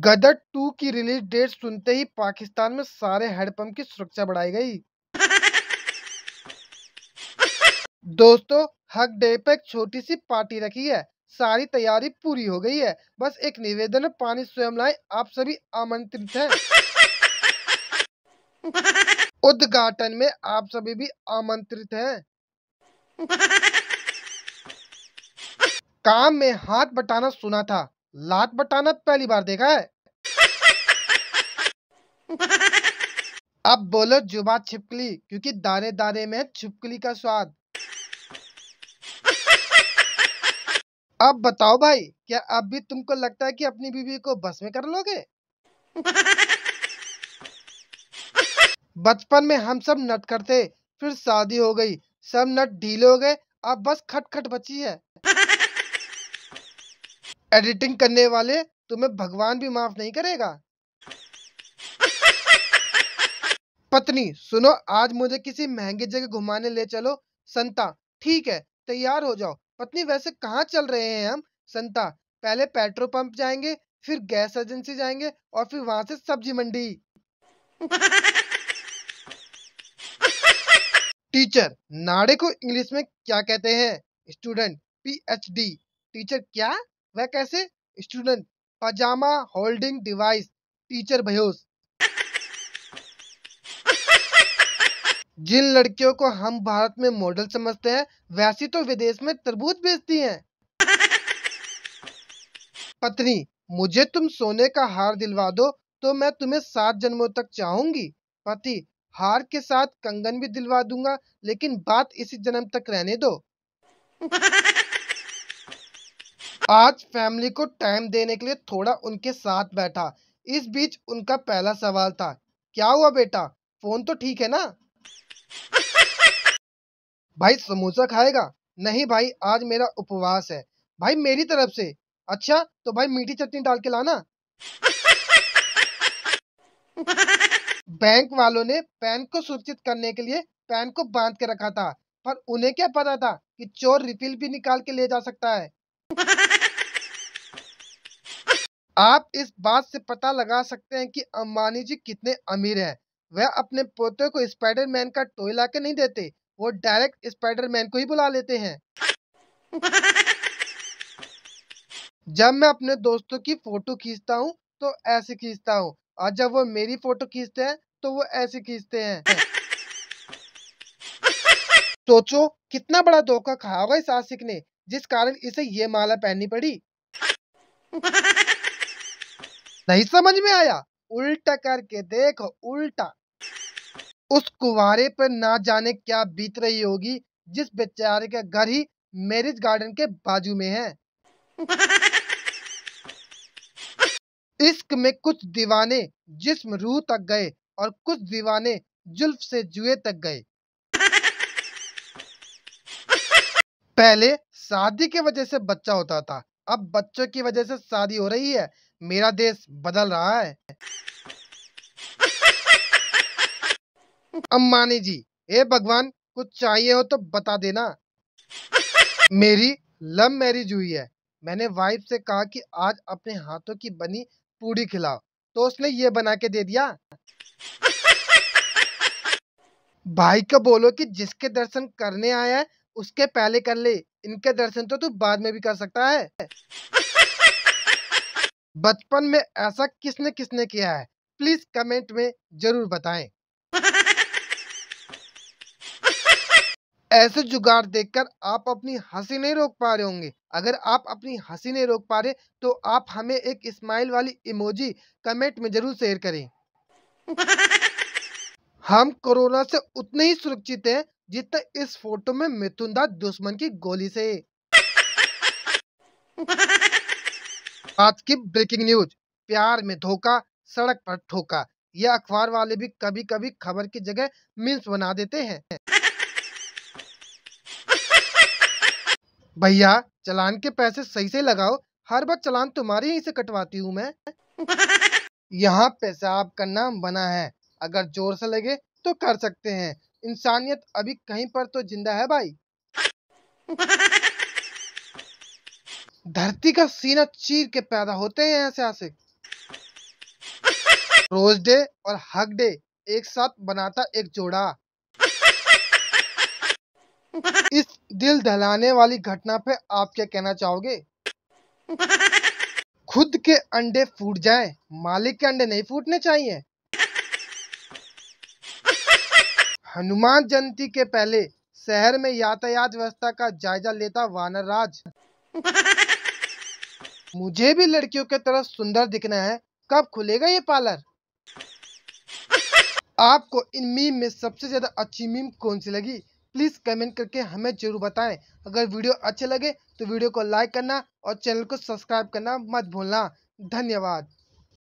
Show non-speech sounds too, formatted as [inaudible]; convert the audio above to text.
गदर two की release date सुनते ही पाकिस्तान में सारे हैंडपंप की सुरक्षा बढ़ाई गई दोस्तों हक डे पर एक छोटी सी पार्टी रखी है सारी तैयारी पूरी हो गई है बस एक निवेदन है पानी स्वयं लाए आप सभी आमंत्रित हैं उद्घाटन में आप सभी भी आमंत्रित हैं काम में हाथ बटाना सुना था लात बटाना पहली बार देखा है अब बोलो जुबा छिपकली क्योंकि दाने दाने में छिपकली का स्वाद अब बताओ भाई क्या अब भी तुमको लगता है कि अपनी बीवी को बस में कर लोगे बचपन में हम सब नट करते फिर शादी हो गई सब नट ढीले हो गए अब बस खटखट बची है एडिटिंग करने वाले तुम्हें भगवान भी माफ नहीं करेगा पत्नी सुनो आज मुझे किसी महंगी जगह घुमाने ले चलो संता ठीक है तैयार हो जाओ पत्नी वैसे कहाँ चल रहे हैं हम संता पहले पेट्रोल पंप जाएंगे फिर गैस एजेंसी जाएंगे और फिर वहां से सब्जी मंडी टीचर नाड़े को इंग्लिश में क्या कहते हैं स्टूडेंट पीएचडी टीचर क्या वह कैसे स्टूडेंट पजामा होल्डिंग डिवाइस टीचर भयोस जिन लड़कियों को हम भारत में मॉडल समझते हैं वैसी तो विदेश में तरबूज बेचती हैं पत्नी मुझे तुम सोने का हार दिलवा दो तो मैं तुम्हें सात जन्मों तक चाहूंगी पति हार के साथ कंगन भी दिलवा दूंगा लेकिन बात इसी जन्म तक रहने दो आज फैमिली को टाइम देने के लिए थोड़ा उनके साथ बैठा इस बीच उनका पहला सवाल था क्या हुआ बेटा फोन तो ठीक है ना भाई समोसा खाएगा नहीं भाई आज मेरा उपवास है भाई मेरी तरफ से अच्छा तो भाई मीठी चटनी डाल के लाना बैंक वालों ने पैन को सुरक्षित करने के लिए पैन को बांध के रखा था पर उन्हें क्या पता था कि चोर रिफिल भी निकाल के ले जा सकता है आप इस बात से पता लगा सकते हैं कि अंबानी जी कितने अमीर हैं वह अपने पोते को स्पाइडरमैन का टोय ला के नहीं देते वो डायरेक्ट स्पाइडरमैन को ही बुला लेते हैं जब मैं अपने दोस्तों की फोटो खींचता हूँ तो ऐसे खींचता हूँ और जब वो मेरी फोटो खींचते हैं तो वो ऐसे खींचते हैं सोचो कितना बड़ा धोखा खाया होगा इस आशिक ने जिस कारण इसे ये माला पहननी पड़ी नहीं समझ में आया उल्टा करके देखो उल्टा उस कुवारे पर ना जाने क्या बीत रही होगी जिस बेचारे का घर ही मैरिज गार्डन के बाजू में है इश्क में कुछ दीवाने जिस्म रूह तक गए और कुछ दीवाने जुल्फ से जुए तक गए पहले शादी के वजह से बच्चा होता था अब बच्चों की वजह से शादी हो रही है मेरा देश बदल रहा है अम्बानी जी ए भगवान कुछ चाहिए हो तो बता देना मेरी लव मैरिज हुई है मैंने वाइफ से कहा कि आज अपने हाथों की बनी पूड़ी खिलाओ तो उसने ये बना के दे दिया भाई को बोलो कि जिसके दर्शन करने आया है उसके पहले कर ले इनके दर्शन तो तू बाद में भी कर सकता है बचपन में ऐसा किसने किसने किया है प्लीज कमेंट में जरूर बताएं ऐसे जुगाड़ देखकर आप अपनी हंसी नहीं रोक पा रहे होंगे अगर आप अपनी हंसी नहीं रोक पा रहे तो आप हमें एक स्माइल वाली इमोजी कमेंट में जरूर शेयर करें हम कोरोना से उतने ही सुरक्षित हैं जितने इस फोटो में मिथुन दास दुश्मन की गोली से आज की ब्रेकिंग न्यूज प्यार में धोखा सड़क पर ठोका ये अखबार वाले भी कभी कभी खबर की जगह मीम्स बना देते हैं भैया चलान के पैसे सही से लगाओ हर बार चलान तुम्हारे ही से कटवाती हूँ मैं यहाँ पेशाब करना बना है अगर जोर से लगे तो कर सकते हैं इंसानियत अभी कहीं पर तो जिंदा है भाई धरती का सीना चीर के पैदा होते हैं ऐसे ऐसे रोज डे और हक डे एक साथ बनाता एक जोड़ा इस दिल दहलाने वाली घटना पे आप क्या कहना चाहोगे खुद के अंडे फूट जाएं, मालिक के अंडे नहीं फूटने चाहिए हनुमान जयंती के पहले शहर में यातायात व्यवस्था का जायजा लेता वानर राज [laughs] मुझे भी लड़कियों के तरफ सुंदर दिखना है कब खुलेगा ये पार्लर [laughs] आपको इन मीम में सबसे ज़्यादा अच्छी मीम कौन सी लगी प्लीज़ कमेंट करके हमें जरूर बताएं अगर वीडियो अच्छे लगे तो वीडियो को लाइक करना और चैनल को सब्सक्राइब करना मत भूलना धन्यवाद